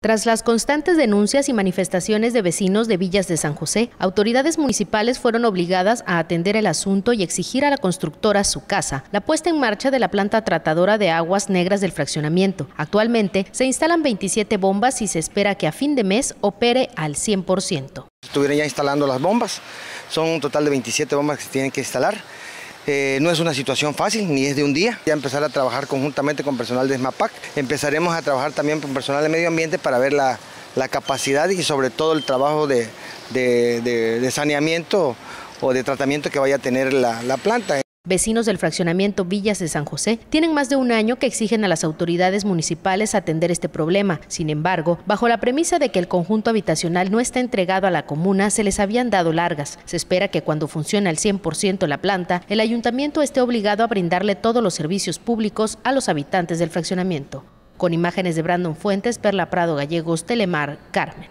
Tras las constantes denuncias y manifestaciones de vecinos de Villas de San José, autoridades municipales fueron obligadas a atender el asunto y exigir a la constructora su casa, la puesta en marcha de la planta tratadora de aguas negras del fraccionamiento. Actualmente se instalan 27 bombas y se espera que a fin de mes opere al 100%. Estuvieron ya instalando las bombas, son un total de 27 bombas que se tienen que instalar. Eh, no es una situación fácil, ni es de un día. Ya empezar a trabajar conjuntamente con personal de SMAPAC. Empezaremos a trabajar también con personal de medio ambiente para ver la, capacidad y sobre todo el trabajo de, saneamiento o de tratamiento que vaya a tener la, la planta. Vecinos del fraccionamiento Villas de San José tienen más de un año que exigen a las autoridades municipales atender este problema. Sin embargo, bajo la premisa de que el conjunto habitacional no está entregado a la comuna, se les habían dado largas. Se espera que cuando funcione al 100% la planta, el ayuntamiento esté obligado a brindarle todos los servicios públicos a los habitantes del fraccionamiento. Con imágenes de Brandon Fuentes, Perla Prado Gallegos, Telemar, Carmen.